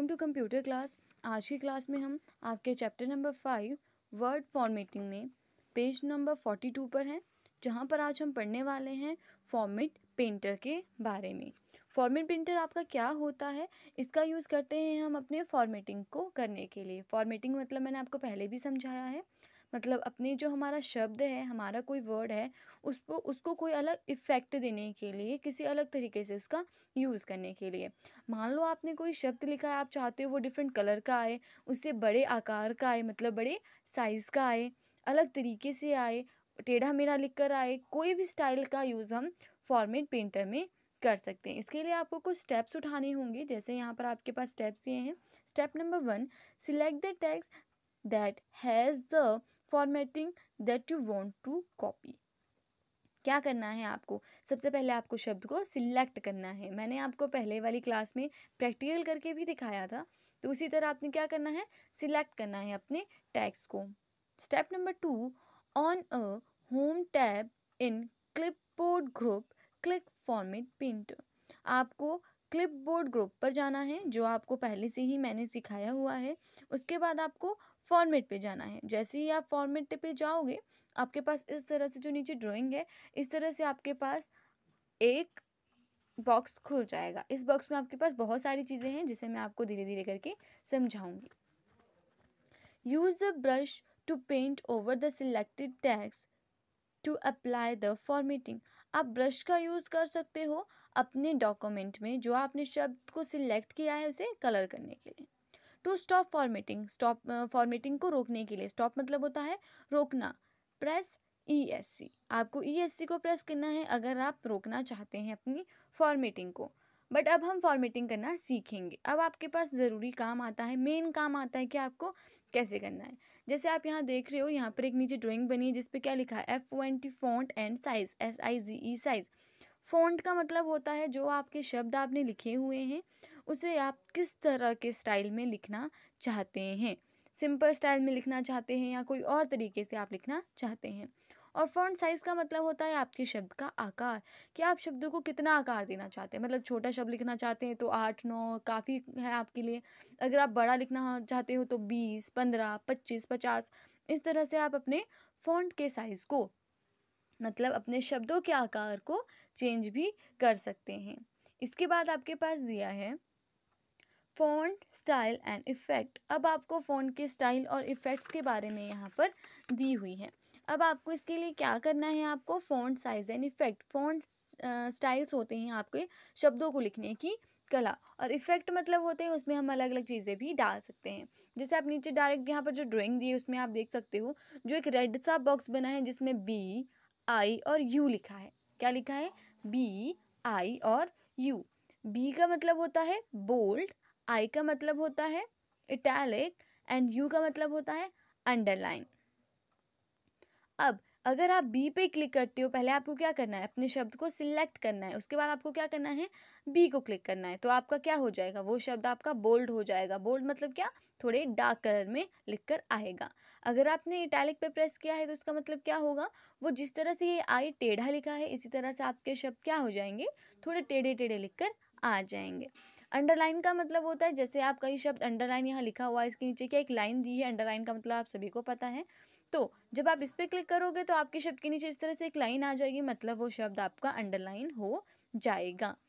welcome to computer class आज की class में हम आपके chapter number five Word formatting में पेज नंबर फोर्टी टू पर हैं जहां पर आज हम पढ़ने वाले हैं फॉर्मेट पेंटर के बारे में फॉर्मेट पेंटर आपका क्या होता है इसका यूज़ करते हैं हम अपने फॉर्मेटिंग को करने के लिए फॉर्मेटिंग मतलब मैंने आपको पहले भी समझाया है मतलब अपनी जो हमारा शब्द है हमारा कोई वर्ड है उसको उसको कोई अलग इफ़ेक्ट देने के लिए किसी अलग तरीके से उसका यूज़ करने के लिए मान लो आपने कोई शब्द लिखा है आप चाहते हो वो डिफरेंट कलर का आए उससे बड़े आकार का आए मतलब बड़े साइज़ का आए अलग तरीके से आए टेढ़ा मेढ़ा लिख कर आए कोई भी स्टाइल का यूज़ हम फॉर्मेट पेंटर में कर सकते हैं इसके लिए आपको कुछ स्टेप्स उठाने होंगे जैसे यहाँ पर आपके पास स्टेप्स ये हैं step number one select the text that has the formatting that you want to copy क्या करना है आपको सबसे पहले आपको शब्द को सिलेक्ट करना है मैंने आपको पहले वाली क्लास में प्रैक्टिकल करके भी दिखाया था तो उसी तरह आपने क्या करना है सिलेक्ट करना है अपने टैग्स को step number two on a home tab in clipboard group click format paint आपको क्लिपबोर्ड ग्रुप पर जाना है जो आपको पहले से ही मैंने सिखाया हुआ है उसके बाद आपको फॉर्मेट पे जाना है जैसे ही आप फॉर्मेट पे जाओगे आपके पास इस तरह से जो नीचे ड्राइंग है इस तरह से आपके पास एक बॉक्स खुल जाएगा इस बॉक्स में आपके पास बहुत सारी चीज़ें हैं जिसे मैं आपको धीरे धीरे करके समझाऊँगी use the brush to paint over the selected text to apply the formatting आप ब्रश का यूज़ कर सकते हो अपने डॉक्यूमेंट में जो आपने शब्द को सिलेक्ट किया है उसे कलर करने के लिए to stop formatting stop formatting को रोकने के लिए स्टॉप मतलब होता है रोकना प्रेस ई एस सी आपको ई एस सी को प्रेस करना है अगर आप रोकना चाहते हैं अपनी फॉर्मेटिंग को बट अब हम फॉर्मेटिंग करना सीखेंगे अब आपके पास ज़रूरी काम आता है मेन काम आता है कि आपको कैसे करना है जैसे आप यहाँ देख रहे हो यहाँ पर एक नीचे ड्राइंग बनी है जिसपे क्या लिखा है F twenty font and size S I G E size font का मतलब होता है जो आपके शब्द आपने लिखे हुए हैं उसे आप किस तरह के स्टाइल में लिखना चाहते हैं सिंपल स्टाइल में लिखना चाहते हैं या कोई और तरीके से आप लिखना चाहते हैं और फ़ॉन्ट साइज़ का मतलब होता है आपके शब्द का आकार कि आप शब्दों को कितना आकार देना चाहते हैं मतलब छोटा शब्द लिखना चाहते हैं तो आठ नौ काफ़ी है आपके लिए अगर आप बड़ा लिखना हाँ, चाहते हो तो बीस पंद्रह पच्चीस पचास इस तरह से आप अपने फ़ॉन्ट के साइज़ को मतलब अपने शब्दों के आकार को चेंज भी कर सकते हैं इसके बाद आपके पास दिया है फ़ॉन्ट स्टाइल एंड इफ़ेक्ट अब आपको फ़ॉन्ट के स्टाइल और इफ़ेक्ट्स के बारे में यहाँ पर दी हुई है अब आपको इसके लिए क्या करना है आपको font size and effect font styles होते हैं आपके शब्दों को लिखने की कला और इफ़ेक्ट मतलब होते हैं उसमें हम अलग अलग चीज़ें भी डाल सकते हैं जैसे आप नीचे डायरेक्ट यहाँ पर जो ड्राइंग दी है उसमें आप देख सकते हो जो एक रेड सा बॉक्स बना है जिसमें बी आई और यू लिखा है क्या लिखा है बी आई और यू बी का मतलब होता है बोल्ड आई का मतलब होता है इटैलिक एंड यू का मतलब होता है अंडरलाइन अब अगर आप बी पे क्लिक करते हो पहले आपको क्या करना है अपने शब्द को सिलेक्ट करना है उसके बाद आपको क्या करना है बी को क्लिक करना है तो आपका क्या हो जाएगा वो शब्द आपका बोल्ड हो जाएगा बोल्ड मतलब क्या थोड़े डार्क कलर में लिख कर आएगा अगर आपने इटैलिक पे प्रेस किया है तो उसका मतलब क्या होगा वो जिस तरह से ये आई टेढ़ा लिखा है इसी तरह से आपके शब्द क्या हो जाएंगे थोड़े टेढ़े टेढ़े लिख कर आ जाएंगे अंडरलाइन का मतलब होता है जैसे आप कई शब्द अंडरलाइन यहाँ लिखा हुआ है इसके नीचे क्या एक लाइन दी है अंडरलाइन का मतलब आप सभी को पता है तो जब आप इस पर क्लिक करोगे तो आपके शब्द के नीचे इस तरह से एक लाइन आ जाएगी मतलब वो शब्द आपका अंडरलाइन हो जाएगा